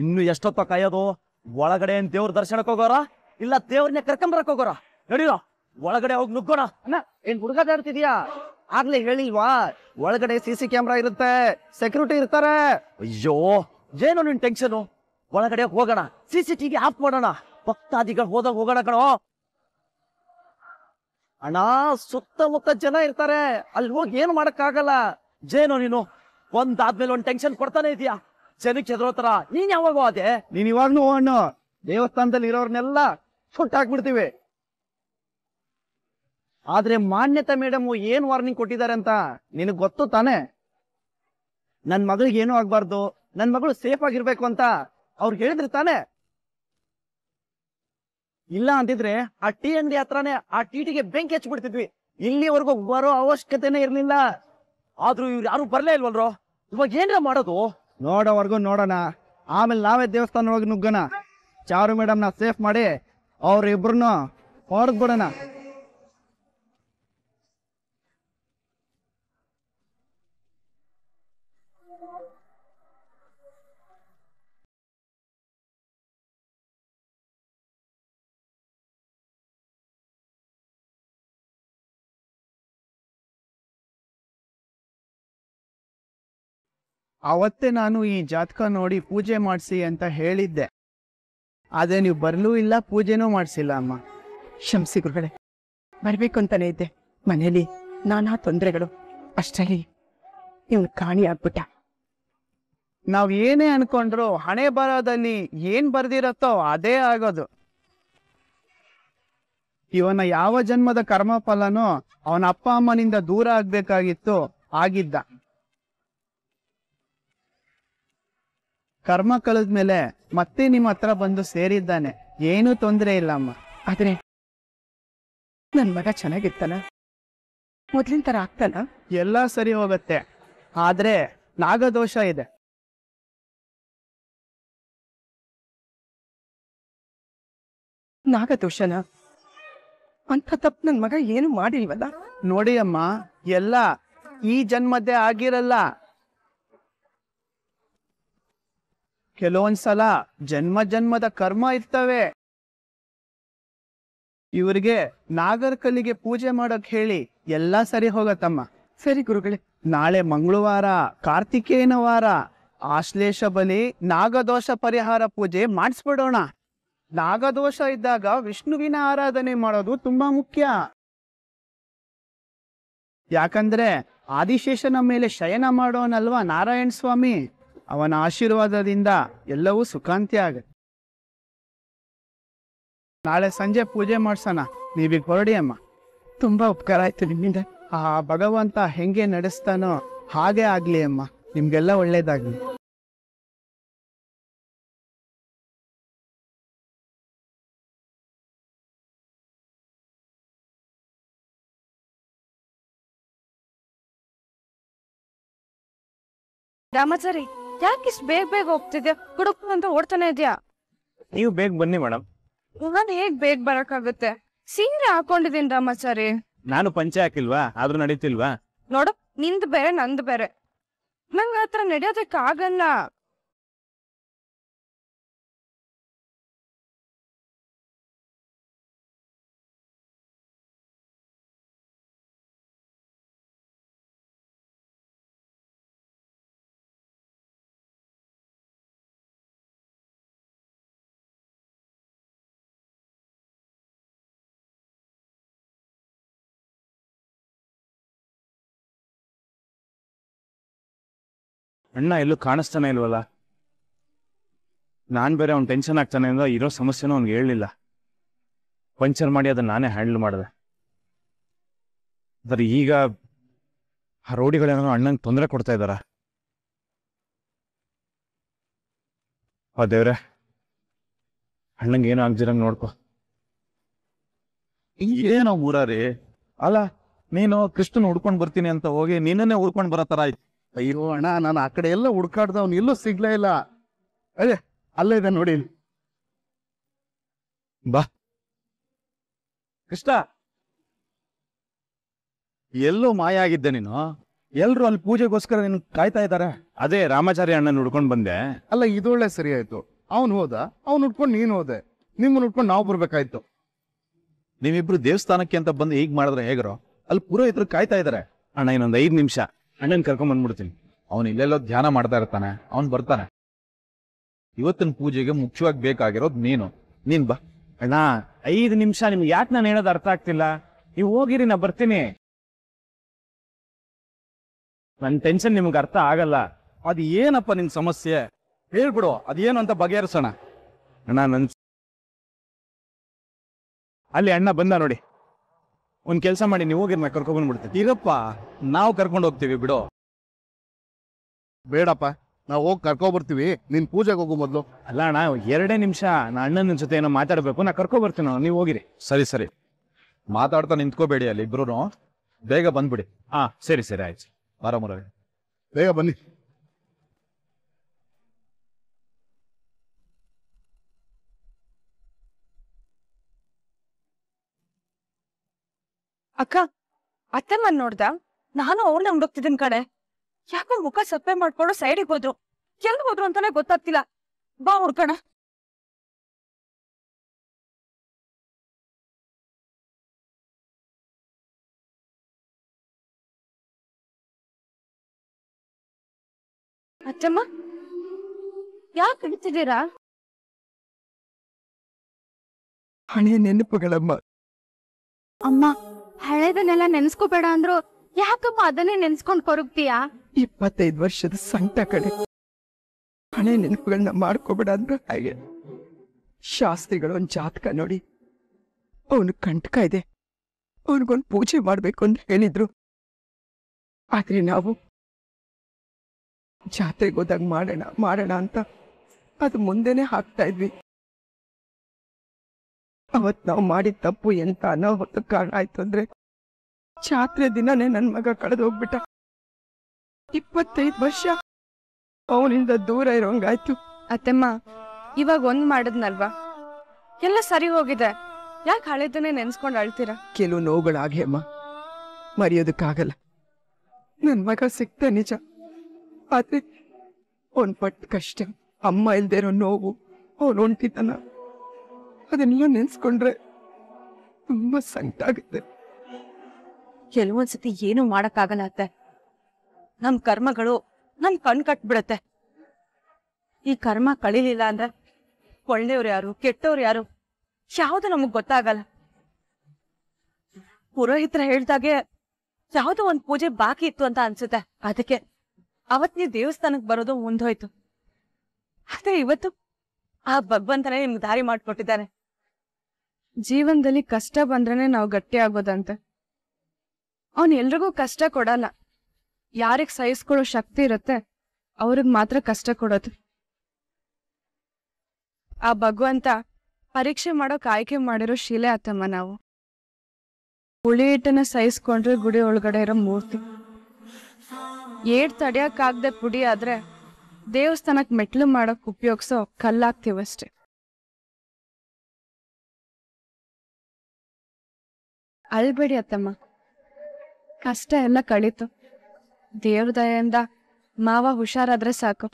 ಇನ್ನು ಎಷ್ಟೊತ್ತ ಕಾಯೋದು ಒಳಗಡೆ ದೇವ್ರ ದರ್ಶನಕ್ಕೆ ಹೋಗೋರ ಇಲ್ಲ ದೇವ್ರನ್ನೇ ಕರ್ಕೊಂಬರಕ್ ಹೋಗೋರ ನಡೀರ ಒಳಗಡೆ ಹೋಗಿ ನುಗ್ಗೋಣ ಅಣ್ಣ ಏನ್ ಹುಡುಗಾಡ್ತಿದ್ಯಾ ಆಗ್ಲೇ ಹೇಳಿಲ್ವಾ ಒಳಗಡೆ ಸಿ ಸಿ ಕ್ಯಾಮ್ರಾ ಇರುತ್ತೆ ಸೆಕ್ಯೂರಿಟಿ ಇರ್ತಾರೆ ಅಯ್ಯೋ ಏನು ನಿನ್ ಟೆನ್ಷನ್ ಒಳಗಡೆ ಹೋಗೋಣ ಸಿ ಸಿ ಟಿವಿ ಆಫ್ ಮಾಡೋಣ ಭಕ್ತಾದಿಗಳು ಹೋದಾಗ ಹೋಗೋಣ ಕಣೋ ಅಣ್ಣ ಸುತ್ತಮುತ್ತ ಜನ ಇರ್ತಾರೆ ಅಲ್ಲಿ ಹೋಗಿ ಏನ್ ಆಗಲ್ಲ ಜೇನು ನೀನು ಒಂದಾದ್ಮೇಲೆ ಒಂದ್ ಟೆನ್ಷನ್ ಕೊಡ್ತಾನೆ ಇದೀಯಾ ಜನಕ್ಕೆ ಹೆದರೋ ತರ ನೀನ್ ಯಾವಾಗ ಹೋದೆ ನೀನ್ ಇವಾಗ್ನು ಅಣ್ಣ ದೇವಸ್ಥಾನದಲ್ಲಿ ಇರೋರ್ನೆಲ್ಲ ಸುಟ್ಟಾಕ್ಬಿಡ್ತೀವಿ ಆದ್ರೆ ಮಾನ್ಯತಾ ಮೇಡಮ್ ಏನ್ ವಾರ್ನಿಂಗ್ ಕೊಟ್ಟಿದ್ದಾರೆ ಅಂತ ನಿನಗ್ ಗೊತ್ತು ತಾನೆ ನನ್ ಮಗಳಿಗೆ ಏನೂ ಆಗ್ಬಾರ್ದು ನನ್ ಮಗಳು ಸೇಫ್ ಆಗಿರ್ಬೇಕು ಅಂತ ಅವ್ರಿಗೆ ಹೇಳಿದ್ರೆ ತಾನೆ ಇಲ್ಲ ಅಂತಿದ್ರೆ ಆ ಟೀ ಅಂಗಡಿ ಹತ್ರನೇ ಆ ಟಿಗೆ ಬೆಂಕಿ ಹಚ್ಚಿಬಿಡ್ತಿದ್ವಿ ಇಲ್ಲಿವರೆಗೂ ಬರೋ ಅವಶ್ಯಕತೆನೇ ಇರ್ಲಿಲ್ಲ ಆದ್ರೂ ಇವ್ರು ಯಾರು ಬರ್ಲೇ ಇಲ್ವಲ್ರ ಇವಾಗ ಏನ್ರ ಮಾಡೋದು ನೋಡೋವರೆಗೂ ನೋಡೋಣ ಆಮೇಲೆ ನಾವೇ ದೇವಸ್ಥಾನ ಒಳಗೆ ನುಗ್ಗೋಣ ಚಾರು ಮೇಡಮ್ನ ಸೇಫ್ ಮಾಡಿ ಅವ್ರಿಬ್ರನ್ನ ಹೊರಗೆ ಬಿಡೋಣ ಅವತ್ತೇ ನಾನು ಈ ಜಾತಕ ನೋಡಿ ಪೂಜೆ ಮಾಡಿಸಿ ಅಂತ ಹೇಳಿದ್ದೆ ಆದರೆ ನೀವು ಬರಲೂ ಇಲ್ಲ ಪೂಜೆನೂ ಮಾಡಿಸಿಲ್ಲ ಅಮ್ಮ ಕ್ಷಮಿಸಿ ಗುರುಗಳೇ ಬರಬೇಕು ಅಂತಾನೆ ಇದ್ದೆ ಮನೇಲಿ ನಾನಾ ತೊಂದರೆಗಳು ಅಷ್ಟರಲ್ಲಿ ಇವನು ಕಾಣಿ ಆಗ್ಬಿಟ್ಟ ನಾವು ಏನೇ ಅನ್ಕೊಂಡ್ರು ಹಣೆ ಬರದಲ್ಲಿ ಏನ್ ಬರ್ದಿರತ್ತೋ ಅದೇ ಆಗೋದು ಇವನ ಯಾವ ಜನ್ಮದ ಕರ್ಮಫಲನೋ ಅವನ ಅಪ್ಪ ಅಮ್ಮನಿಂದ ದೂರ ಆಗ್ಬೇಕಾಗಿತ್ತು ಆಗಿದ್ದ ಕರ್ಮ ಕಳೆದ್ಮೇಲೆ ಮತ್ತೆ ನಿಮ್ಮ ಹತ್ರ ಬಂದು ಸೇರಿದ್ದಾನೆ ಏನೂ ತೊಂದರೆ ಅಮ್ಮ ಆದ್ರೆ ನನ್ ಮಗ ಚೆನ್ನಾಗಿರ್ತಾನ ಮೊದ್ಲಿನ ತರ ಆಗ್ತಾನ ಎಲ್ಲ ಸರಿ ಹೋಗತ್ತೆ ಆದ್ರೆ ನಾಗದೋಷ ಇದೆ ನಾಗದೋಷನ ಅಂತ ತಪ್ಪ ನನ್ ಮಗ ಏನು ಮಾಡಿಲ್ವಲ್ಲ ನೋಡಿ ಅಮ್ಮ ಎಲ್ಲ ಈ ಜನ್ಮದ್ದೇ ಆಗಿರಲ್ಲ ಕೆಲವೊಂದ್ಸಲ ಜನ್ಮ ಜನ್ಮದ ಕರ್ಮ ಇರ್ತವೆ ಇವರಿಗೆ ನಾಗರಕಲ್ಲಿಗೆ ಪೂಜೆ ಮಾಡೋಕ್ ಹೇಳಿ ಎಲ್ಲಾ ಸರಿ ಹೋಗತ್ತಮ್ಮ ಸರಿ ಗುರುಗಳೇ ನಾಳೆ ಮಂಗಳವಾರ ಕಾರ್ತಿಕೇಯನ ವಾರ ಆಶ್ಲೇಷ ಬಲಿ ನಾಗದೋಷ ಪರಿಹಾರ ಪೂಜೆ ಮಾಡಿಸ್ಬಿಡೋಣ ನಾಗದೋಷ ಇದ್ದಾಗ ವಿಷ್ಣುವಿನ ಆರಾಧನೆ ಮಾಡೋದು ತುಂಬಾ ಮುಖ್ಯ ಯಾಕಂದ್ರೆ ಆದಿಶೇಷನ ಮೇಲೆ ಶಯನ ಮಾಡೋನಲ್ವಾ ನಾರಾಯಣ ಸ್ವಾಮಿ ಅವನ ಆಶೀರ್ವಾದದಿಂದ ಎಲ್ಲವೂ ಸುಖಾಂತಿ ಆಗುತ್ತೆ ನಾಳೆ ಸಂಜೆ ಪೂಜೆ ಮಾಡ್ಸೋಣ ನೀವೀಗ ಹೊರಡಿ ಅಮ್ಮ ತುಂಬಾ ಉಪಕಾರ ಆಯ್ತು ನಿಮ್ಮಿಂದ ಆ ಭಗವಂತ ಹೆಂಗೆ ನಡೆಸ್ತಾನೋ ಹಾಗೆ ಆಗ್ಲಿ ಅಮ್ಮ ನಿಮ್ಗೆಲ್ಲ ಒಳ್ಳೇದಾಗ್ಲಿ ರಾಮಾಚಾರಿ ಯಾಕಿಷ್ಟು ಬೇಗ ಬೇಗ ಹೋಗ್ತಿದ್ಯಾ ಗುಡುಕು ಅಂತ ಓಡ್ತಾನೆ ಇದ್ಯಾ ನೀವು ಬೇಗ ಬನ್ನಿ ಮೇಡಮ್ ನಾನು ಹೇಗ್ ಬೇಗ ಬರಕಾಗುತ್ತೆ ಸೀರೆ ಹಾಕೊಂಡಿದ್ದೀನಿ ರಾಮಾಚಾರಿ ನಾನು ಪಂಚೆ ಹಾಕಿಲ್ವಾ ಆದ್ರೂ ನಡೀತಿಲ್ವಾ ನೋಡು ನಿಂದ್ ಬೇರೆ ನಂದ್ ಬೇರೆ ನಂಗ್ ಆತರ ನಡೆಯೋದಕ್ಕೆ ಅಣ್ಣ ಎಲ್ಲೂ ಕಾಣಿಸ್ತಾನೆ ಇಲ್ವಲ್ಲ ನಾನು ಬೇರೆ ಅವ್ನು ಟೆನ್ಷನ್ ಆಗ್ತಾನೆ ಅಂದ್ರೆ ಇರೋ ಸಮಸ್ಯೆನೂ ಅವ್ನಿಗೆ ಹೇಳಲಿಲ್ಲ ಪಂಚರ್ ಮಾಡಿ ಅದನ್ನ ನಾನೇ ಹ್ಯಾಂಡಲ್ ಮಾಡಿದೆ ಆದರೆ ಈಗ ಆ ರೋಡಿಗಳೇನೋ ಅಣ್ಣಂಗೆ ತೊಂದರೆ ಕೊಡ್ತಾ ಇದ್ದಾರ ಹಾ ದೇವ್ರೆ ಅಣ್ಣಂಗೆ ಏನೋ ಆಗ್ದಿರಂಗೆ ನೋಡ್ಕೊ ಏನೋ ಊರಾರಿ ಅಲ್ಲ ನೀನು ಕೃಷ್ಣನ್ ಹುಡ್ಕೊಂಡ್ ಬರ್ತೀನಿ ಅಂತ ಹೋಗಿ ನೀನನ್ನೇ ಹುಡ್ಕೊಂಡು ಬರೋ ಥರ ಆಯ್ತು ಅಯ್ಯೋ ಅಣ್ಣ ನಾನು ಆ ಕಡೆ ಎಲ್ಲ ಹುಡ್ಕಾಡ್ದ ಅವ್ನು ಎಲ್ಲೂ ಸಿಗ್ಲೇ ಇಲ್ಲ ಅದೇ ಅಲ್ಲೇ ಇದೆ ನೋಡಿ ಬಾ ಕೃಷ್ಣ ಎಲ್ಲೋ ಮಾಯ ಆಗಿದ್ದೆ ನೀನು ಎಲ್ರು ಅಲ್ಲಿ ಪೂಜೆಗೋಸ್ಕರ ನಿನ್ ಕಾಯ್ತಾ ಇದ್ದಾರೆ ಅದೇ ರಾಮಾಚಾರಿ ಅಣ್ಣನ ಹುಡ್ಕೊಂಡ್ ಬಂದೆ ಅಲ್ಲ ಇದೊಳ್ಳೆ ಸರಿ ಆಯ್ತು ಅವ್ನು ಹೋದ ಅವ್ನು ಉಟ್ಕೊಂಡು ನೀನು ಹೋದೆ ನಿಮ್ಮನ್ನ ಉಟ್ಕೊಂಡು ನಾವು ಬರ್ಬೇಕಾಯ್ತು ನೀವಿಬ್ರು ದೇವಸ್ಥಾನಕ್ಕೆ ಅಂತ ಬಂದು ಹೇಗ್ ಮಾಡಿದ್ರೆ ಹೇಗರೋ ಅಲ್ಲಿ ಪುರೋಹಿತರು ಕಾಯ್ತಾ ಇದ್ದಾರೆ ಅಣ್ಣ ಇನ್ನೊಂದ್ ಐದ್ ನಿಮಿಷ ಅಣ್ಣನ್ ಕರ್ಕೊಂಡ್ ಬಂದ್ಬಿಡ್ತೀನಿ ಅವನು ಇಲ್ಲೆಲ್ಲೋ ಧ್ಯಾನ ಮಾಡ್ತಾ ಇರ್ತಾನೆ ಅವನ್ ಬರ್ತಾನೆ ಇವತ್ತಿನ ಪೂಜೆಗೆ ಮುಖ್ಯವಾಗಿ ಬೇಕಾಗಿರೋದು ನೀನು ನೀನ್ ಬಾ ಅಣ್ಣ ಐದು ನಿಮಿಷ ನಿಮ್ಗೆ ಯಾಕೆ ನಾನು ಹೇಳೋದು ಅರ್ಥ ಆಗ್ತಿಲ್ಲ ನೀವು ಹೋಗಿರಿ ನಾ ಬರ್ತೀನಿ ನನ್ ಟೆನ್ಷನ್ ನಿಮ್ಗೆ ಅರ್ಥ ಆಗಲ್ಲ ಅದು ಏನಪ್ಪ ನಿನ್ ಸಮಸ್ಯೆ ಹೇಳ್ಬಿಡು ಅದೇನು ಅಂತ ಬಗೆಹರಿಸೋಣ ಅಣ್ಣ ನನ್ ಅಲ್ಲಿ ಅಣ್ಣ ಬಂದ ನೋಡಿ ಒಂದ್ ಕೆಲಸ ಮಾಡಿ ನೀವು ಹೋಗಿ ಕರ್ಕೊಂಡ್ ಬಂದ್ಬಿಡ್ತೀನಿ ಇರಪ್ಪ ನಾವು ಕರ್ಕೊಂಡು ಹೋಗ್ತೀವಿ ಬಿಡು ಬೇಡಪ್ಪ ನಾವು ಹೋಗಿ ಕರ್ಕೊಬರ್ತೀವಿ ನಿನ್ ಪೂಜೆಗೆ ಹೋಗೋ ಮೊದಲು ಅಲ್ಲ ಅಣ್ಣ ಎರಡೇ ನಿಮಿಷ ನಾ ಅಣ್ಣನ ಜೊತೆ ಏನೋ ಮಾತಾಡಬೇಕು ನಾ ಕರ್ಕೊಬರ್ತೀನಿ ಬರ್ತೀನಿ ನೀವು ಹೋಗಿರಿ ಸರಿ ಸರಿ ಮಾತಾಡ್ತಾ ನಿಂತ್ಕೋಬೇಡಿ ಅಲ್ಲಿ ಇಬ್ರು ಬೇಗ ಬಂದ್ಬಿಡಿ ಹಾ ಸರಿ ಸರಿ ಆಯ್ತು ಬಾರ ಬೇಗ ಬನ್ನಿ ಅಕ್ಕ ಅತ್ತೆಮ್ಮನ್ ನೋಡ್ದ ನಾನು ಅವ್ರನ್ನ ಉಂಡೋಗ್ತಿದ್ದೀನಿ ಕಡೆ ಯಾಕೋ ಮುಖ ಸಪ್ಪೆ ಮಾಡ್ಕೊಂಡು ಸೈಡಿಗೆ ಹೋದ್ರು ಎಲ್ಲಿ ಹೋದ್ರು ಅಂತಾನೆ ಗೊತ್ತಾಗ್ತಿಲ್ಲ ಬಾ ಹುಡ್ಕಣ ಅಚ್ಚಮ್ಮ ಯಾಕೆ ಹಿಡಿತಿದ್ದೀರಾ ಹಣೆಯ ನೆನಪುಗಳಮ್ಮ ಅಮ್ಮ ಹಳೇದನ್ನೆಲ್ಲ ನೆನ್ಸ್ಕೋಬೇಡ ಅಂದ್ರು ಯಾಕಮ್ಮ ಅದನ್ನೇ ನೆನ್ಸ್ಕೊಂಡ್ ಕೊರಗ್ತೀಯಾ ಇಪ್ಪತ್ತೈದು ವರ್ಷದ ಸಂಕಟ ಕಡೆ ಹಣೆ ನೆನಪುಗಳನ್ನ ಮಾಡ್ಕೋಬೇಡ ಅಂದ್ರು ಹಾಗೆ ಶಾಸ್ತ್ರಿಗಳು ಒಂದ್ ಜಾತಕ ನೋಡಿ ಅವನು ಕಂಟಕ ಇದೆ ಅವನಿಗೊಂದು ಪೂಜೆ ಮಾಡ್ಬೇಕು ಅಂತ ಹೇಳಿದ್ರು ಆದ್ರೆ ನಾವು ಜಾತ್ರೆಗೆ ಹೋದಾಗ ಮಾಡೋಣ ಮಾಡೋಣ ಅಂತ ಅದು ಮುಂದೆನೆ ಹಾಕ್ತಾ ಇದ್ವಿ ಅವತ್ ನಾವು ಮಾಡಿದ ತಪ್ಪು ಎಂತ ಹೊತ್ತು ಕಾರಣ ಆಯ್ತು ಅಂದ್ರೆ ಜಾತ್ರೆ ದಿನನೇ ನನ್ನ ಮಗ ಕಳೆದು ಹೋಗ್ಬಿಟ್ಟ ಇಪ್ಪತ್ತೈದು ವರ್ಷ ಅವನಿಂದ ದೂರ ಇರೋಂಗಾಯ್ತು ಅತ್ತಮ್ಮ ಇವಾಗ ಒಂದ್ ಮಾಡದ್ನಲ್ವಾ ಎಲ್ಲ ಸರಿ ಹೋಗಿದೆ ಯಾಕೆ ಹಳೆದನ್ನೇ ನೆನ್ಸ್ಕೊಂಡು ಅಳ್ತೀರಾ ಕೆಲವು ನೋವುಗಳಾಗೆ ಅಮ್ಮ ಮರೆಯೋದಕ್ಕಾಗಲ್ಲ ನನ್ ಮಗ ಸಿಕ್ತ ನಿಜ ಆದ್ರೆ ಒಂದ್ ಪಟ್ ಕಷ್ಟ ಅಮ್ಮ ಇಲ್ದೇರೋ ನೋವು ಅವನು ಒಂಟಿತನ ಅದನ್ನೆಲ್ಲ ನೆನ್ಸ್ಕೊಂಡ್ರೆ ತುಂಬಾ ಸಂಕಟ ಆಗುತ್ತೆ ಕೆಲವೊಂದ್ಸತಿ ಏನು ಮಾಡಕ್ಕಾಗಲ್ಲ ಅತ್ತೆ ನಮ್ ಕರ್ಮಗಳು ನಮ್ ಕಣ್ ಕಟ್ಬಿಡತ್ತೆ ಈ ಕರ್ಮ ಕಳಿಲಿಲ್ಲ ಅಂದ್ರೆ ಒಳ್ಳೆಯವ್ರು ಯಾರು ಕೆಟ್ಟವ್ರು ಯಾರು ಯಾವ್ದು ನಮಗ್ ಗೊತ್ತಾಗಲ್ಲ ಪುರೋಹಿತ್ರ ಹೇಳ್ದಾಗೆ ಯಾವ್ದೋ ಒಂದ್ ಪೂಜೆ ಬಾಕಿ ಇತ್ತು ಅಂತ ಅನ್ಸುತ್ತೆ ಅದಕ್ಕೆ ಅವತ್ ನೀವು ದೇವಸ್ಥಾನಕ್ ಬರೋದು ಮುಂದೋಯ್ತು ಅದೇ ಇವತ್ತು ಆ ಭಗವಂತನೇ ನಿಮ್ಗೆ ದಾರಿ ಮಾಡ್ಕೊಟ್ಟಿದ್ದಾನೆ ಜೀವನದಲ್ಲಿ ಕಷ್ಟ ಬಂದ್ರೆ ನಾವು ಗಟ್ಟಿ ಆಗೋದಂತೆ ಅವನ್ ಎಲ್ರಿಗೂ ಕಷ್ಟ ಕೊಡಲ್ಲ ಯಾರಿಗ್ ಸಹಿಸ್ಕೊಳ್ಳೋ ಶಕ್ತಿ ಇರುತ್ತೆ ಅವ್ರಿಗೆ ಮಾತ್ರ ಕಷ್ಟ ಕೊಡೋದು ಆ ಭಗವಂತ ಪರೀಕ್ಷೆ ಮಾಡೋಕ್ ಆಯ್ಕೆ ಮಾಡಿರೋ ಶಿಲೆ ಆತಮ್ಮ ನಾವು ಹುಳಿ ಹಿಟ್ಟನ್ನ ಸಹಿಸ್ಕೊಂಡ್ರೆ ಗುಡಿ ಒಳಗಡೆ ಇರೋ ಮೂರ್ತಿ ಏಟ್ ಆಗದೆ ಪುಡಿ ಆದ್ರೆ ದೇವಸ್ಥಾನಕ್ ಮೆಟ್ಲು ಮಾಡೋಕ್ ಉಪಯೋಗಿಸೋ ಕಲ್ಲಾಗ್ತಿವಷ್ಟೇ ಅಳ್ಬೇಡಿ ಅತ್ತಮ್ಮ ಕಷ್ಟ ಎಲ್ಲ ಕಳೀತು ದೇವ್ರ ಮಾವ ಹುಷಾರಾದ್ರೆ ಸಾಕು